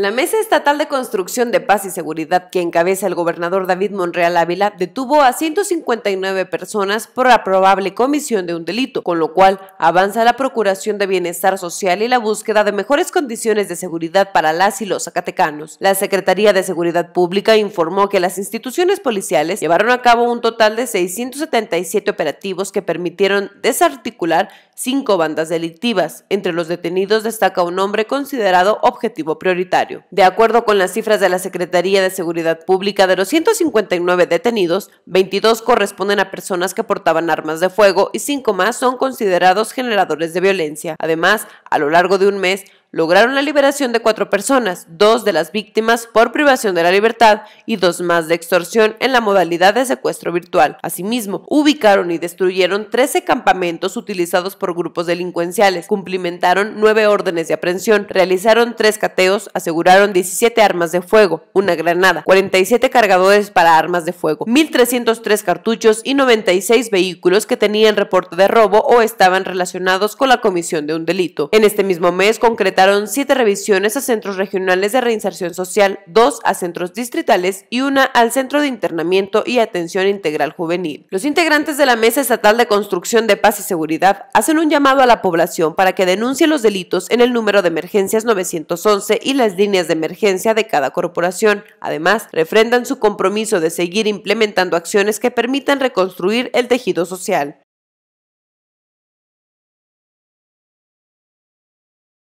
La Mesa Estatal de Construcción de Paz y Seguridad, que encabeza el gobernador David Monreal Ávila, detuvo a 159 personas por la probable comisión de un delito, con lo cual avanza la procuración de bienestar social y la búsqueda de mejores condiciones de seguridad para las y los zacatecanos. La Secretaría de Seguridad Pública informó que las instituciones policiales llevaron a cabo un total de 677 operativos que permitieron desarticular cinco bandas delictivas. Entre los detenidos destaca un hombre considerado objetivo prioritario. De acuerdo con las cifras de la Secretaría de Seguridad Pública, de los 159 detenidos, 22 corresponden a personas que portaban armas de fuego y cinco más son considerados generadores de violencia. Además, a lo largo de un mes, lograron la liberación de cuatro personas, dos de las víctimas por privación de la libertad y dos más de extorsión en la modalidad de secuestro virtual. Asimismo, ubicaron y destruyeron 13 campamentos utilizados por grupos delincuenciales, cumplimentaron nueve órdenes de aprehensión, realizaron tres cateos, aseguraron 17 armas de fuego, una granada, 47 cargadores para armas de fuego, 1.303 cartuchos y 96 vehículos que tenían reporte de robo o estaban relacionados con la comisión de un delito. En este mismo mes, concretamente, Daron siete revisiones a centros regionales de reinserción social, dos a centros distritales y una al Centro de Internamiento y Atención Integral Juvenil. Los integrantes de la Mesa Estatal de Construcción de Paz y Seguridad hacen un llamado a la población para que denuncie los delitos en el número de emergencias 911 y las líneas de emergencia de cada corporación. Además, refrendan su compromiso de seguir implementando acciones que permitan reconstruir el tejido social.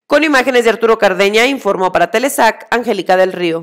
Con imágenes de Arturo Cardeña, informó para Telesac Angélica del Río.